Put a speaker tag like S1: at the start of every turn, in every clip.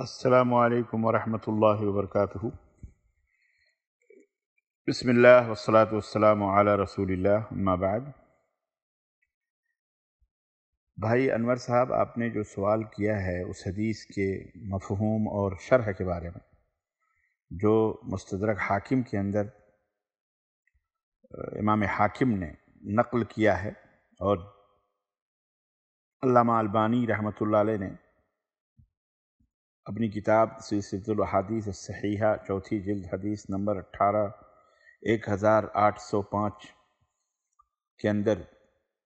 S1: السلام علیکم ورحمۃ اللہ وبرکاتہ بسم اللہ وسلاۃ وسلام علیہ رسول اللہ اما بعد بھائی انور صاحب آپ نے جو سوال کیا ہے اس حدیث کے مفہوم اور شرح کے بارے میں جو مستدرک حاکم کے اندر امام حاکم نے نقل کیا ہے اور علامہ البانی رحمۃ اللہ علیہ نے اپنی کتاب سید الحادیث صحیحہ چوتھی جلد حدیث نمبر اٹھارہ ایک ہزار آٹھ سو پانچ کے اندر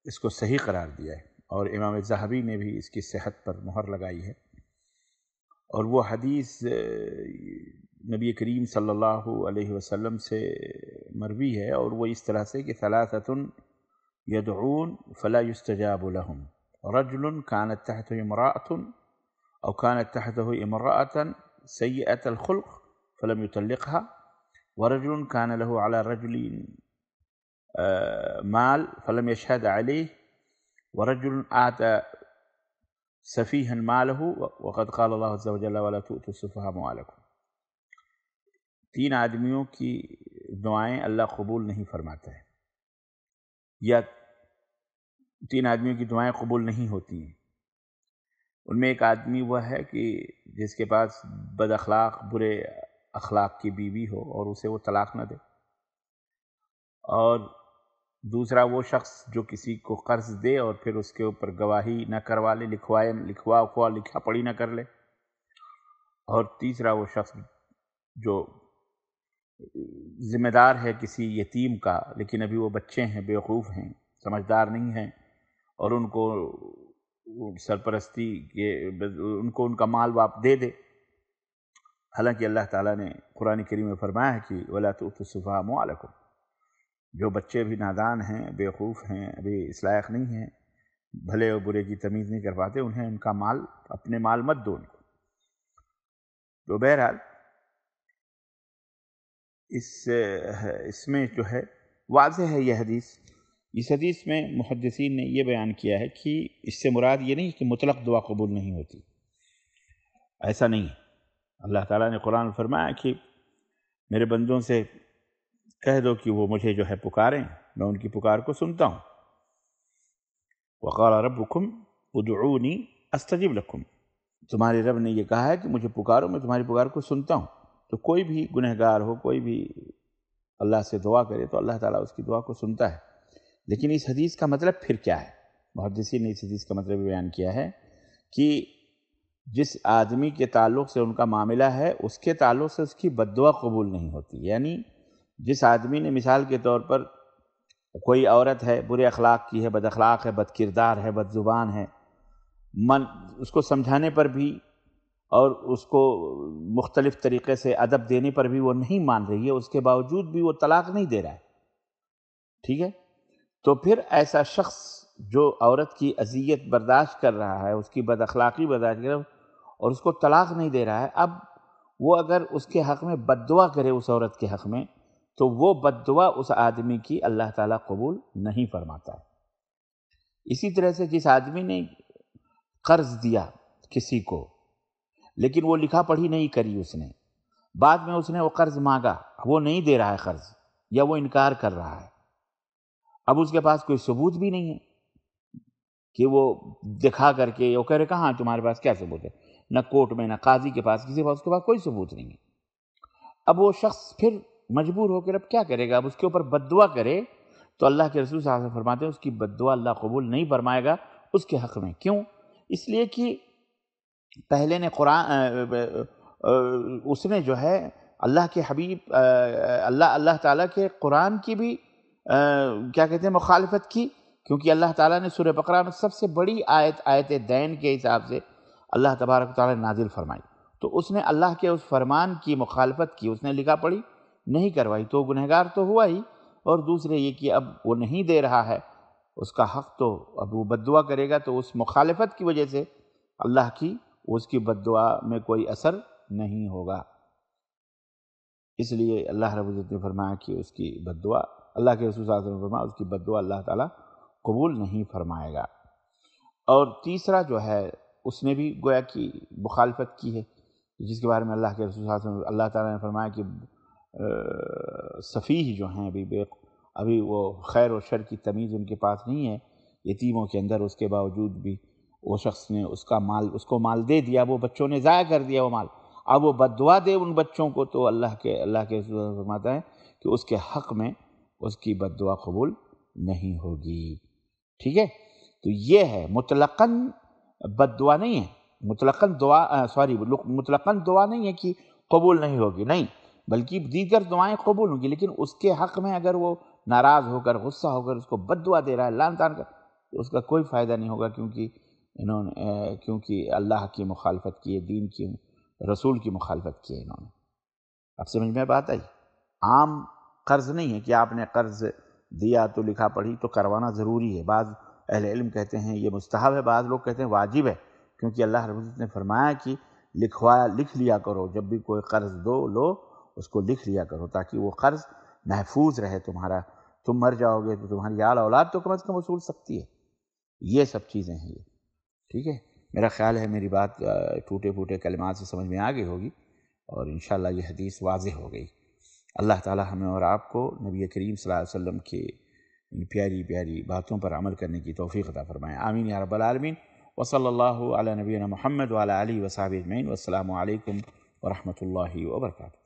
S1: اس کو صحیح قرار دیا ہے اور امام زہبی نے بھی اس کی صحت پر مہر لگائی ہے اور وہ حدیث نبی کریم صلی اللہ علیہ وسلم سے مروی ہے اور وہ اس طرح سے کہ ثلاثتن یدعون لهم رجل كانت تحت امرأة أو كانت تحته امرأة سيئة الخلق فلم يطلقها ورجل كان له على رجل آه، مال فلم يشهد عليه ورجل آتى سفيها ماله وقد قال الله عز وجل ولا تؤتوا السفهاء أموالكم تین آدمیوں کی دعائیں اللہ قبول نہیں فرماتا ہے یا تین آدمیوں کی دعائیں قبول نہیں ہوتی ہیں ان میں ایک آدمی وہ ہے کہ جس کے پاس بد اخلاق برے اخلاق کی بیوی ہو اور اسے وہ طلاق نہ دے اور دوسرا وہ شخص جو کسی کو قرض دے اور پھر اس کے اوپر گواہی نہ کروا لے لکھوائے لکھوا اخوا لکھا پڑھی نہ کر لے اور تیسرا وہ شخص جو ذمہ دار ہے کسی یتیم کا لیکن ابھی وہ بچے ہیں بیوقوف ہیں سمجھدار نہیں ہیں اور ان کو سرپرستی کے ان کو ان کا مال واپ دے دے حالانکہ اللہ تعالیٰ نے قرآن کریم میں فرمایا ہے کہ ولاۃفہ معلکوں جو بچے بھی نادان ہیں بے خوف ہیں ابھی اسلائق نہیں ہیں بھلے اور برے کی تمیز نہیں کر پاتے انہیں ان کا مال اپنے مال مت دو ان کو تو بہرحال اس اس میں جو ہے واضح ہے یہ حدیث اس حدیث میں محدثین نے یہ بیان کیا ہے کہ اس سے مراد یہ نہیں کہ مطلق دعا قبول نہیں ہوتی ایسا نہیں اللہ تعالیٰ نے قرآن فرمایا کہ میرے بندوں سے کہہ دو کہ وہ مجھے جو ہے پکاریں میں ان کی پکار کو سنتا ہوں وقال ربکم ادعونی استجب لکم تمہارے رب نے یہ کہا ہے کہ مجھے پکارو میں تمہاری پکار کو سنتا ہوں تو کوئی بھی گنہگار ہو کوئی بھی اللہ سے دعا کرے تو اللہ تعالیٰ اس کی دعا کو سنتا ہے لیکن اس حدیث کا مطلب پھر کیا ہے محدثی نے اس حدیث کا مطلب بیان کیا ہے کہ جس آدمی کے تعلق سے ان کا معاملہ ہے اس کے تعلق سے اس کی بدعا قبول نہیں ہوتی یعنی جس آدمی نے مثال کے طور پر کوئی عورت ہے برے اخلاق کی ہے بد اخلاق ہے بد کردار ہے بد زبان ہے اس کو سمجھانے پر بھی اور اس کو مختلف طریقے سے ادب دینے پر بھی وہ نہیں مان رہی ہے اس کے باوجود بھی وہ طلاق نہیں دے رہا ہے ٹھیک ہے تو پھر ایسا شخص جو عورت کی اذیت برداشت کر رہا ہے اس کی بد اخلاقی برداشت کر رہا ہے اور اس کو طلاق نہیں دے رہا ہے اب وہ اگر اس کے حق میں بد دعا کرے اس عورت کے حق میں تو وہ بد دعا اس آدمی کی اللہ تعالیٰ قبول نہیں فرماتا ہے اسی طرح سے جس آدمی نے قرض دیا کسی کو لیکن وہ لکھا پڑھی نہیں کری اس نے بعد میں اس نے وہ قرض مانگا وہ نہیں دے رہا ہے قرض یا وہ انکار کر رہا ہے اب اس کے پاس کوئی ثبوت بھی نہیں ہے کہ وہ دکھا کر کے وہ کہہ رہے کہاں تمہارے پاس کیا ثبوت ہے نہ کوٹ میں نہ قاضی کے پاس کسی پاس اس کے پاس کوئی ثبوت نہیں ہے اب وہ شخص پھر مجبور ہو کر اب کیا کرے گا اب اس کے اوپر بد دعا کرے تو اللہ کے رسول صاحب فرماتے ہیں اس کی بدوا اللہ قبول نہیں فرمائے گا اس کے حق میں کیوں اس لیے کہ پہلے نے قرآن اس نے جو ہے اللہ کے حبیب اللہ اللہ تعالیٰ کے قرآن کی بھی کیا کہتے ہیں مخالفت کی کیونکہ اللہ تعالیٰ نے سورہ بقرہ میں سب سے بڑی آیت آیت دین کے حساب سے اللہ تبارک تعالیٰ نے نازل فرمائی تو اس نے اللہ کے اس فرمان کی مخالفت کی اس نے لکھا پڑی نہیں کروائی تو گنہگار تو ہوا ہی اور دوسرے یہ کہ اب وہ نہیں دے رہا ہے اس کا حق تو اب وہ بد دعا کرے گا تو اس مخالفت کی وجہ سے اللہ کی اس کی بدعا میں کوئی اثر نہیں ہوگا اس لیے اللہ رب العزت نے فرمایا کہ اس کی بد دعا اللہ کے رسول صلی اللہ علیہ وسلم فرما اس کی بدعا اللہ تعالیٰ قبول نہیں فرمائے گا اور تیسرا جو ہے اس نے بھی گویا کی مخالفت کی ہے جس کے بارے میں اللہ کے رسول صلی اللہ علیہ وسلم اللہ تعالیٰ نے فرمایا کہ صفیح جو ہیں ابھی بے ابھی وہ خیر و شر کی تمیز ان کے پاس نہیں ہے یتیموں کے اندر اس کے باوجود بھی وہ شخص نے اس کا مال اس کو مال دے دیا وہ بچوں نے ضائع کر دیا وہ مال اب وہ دعا دے ان بچوں کو تو اللہ کے اللہ کے رسول فرماتا ہے کہ اس کے حق میں اس کی بد دعا قبول نہیں ہوگی ٹھیک ہے تو یہ ہے مطلقاً بد دعا نہیں ہے مطلقاً دعا سوری مطلقاً دعا نہیں ہے کہ قبول نہیں ہوگی نہیں بلکہ دیگر دعائیں قبول ہوں گی لیکن اس کے حق میں اگر وہ ناراض ہو کر غصہ ہو کر اس کو بد دعا دے رہا ہے لان تان کر اس کا کوئی فائدہ نہیں ہوگا کیونکہ انہوں نے کیونکہ اللہ کی مخالفت کی ہے دین کی رسول کی مخالفت کی ہے انہوں نے اب سمجھ میں بات آئی عام قرض نہیں ہے کہ آپ نے قرض دیا تو لکھا پڑھی تو کروانا ضروری ہے بعض اہل علم کہتے ہیں یہ مستحب ہے بعض لوگ کہتے ہیں واجب ہے کیونکہ اللہ العزت نے فرمایا کہ لکھوایا لکھ لیا کرو جب بھی کوئی قرض دو لو اس کو لکھ لیا کرو تاکہ وہ قرض محفوظ رہے تمہارا تم مر جاؤ گے تو تمہاری آل اولاد تو کم از کم وصول سکتی ہے یہ سب چیزیں ہیں یہ ٹھیک ہے میرا خیال ہے میری بات ٹوٹے پھوٹے کلمات سے سمجھ میں آ گئی ہوگی اور انشاءاللہ یہ حدیث واضح ہو گئی اللہ تعالی ہمیں اور آپ کو نبی کریم صلی اللہ علیہ وسلم کے یعنی پیاری پیاری باتوں پر عمل کرنے کی توفیق عطا فرمائیں آمین یا رب العالمین وصلی اللہ علی نبینا محمد وعلی علیہ وصاب اجمعین والسلام علیکم ورحمۃ اللہ وبرکاتہ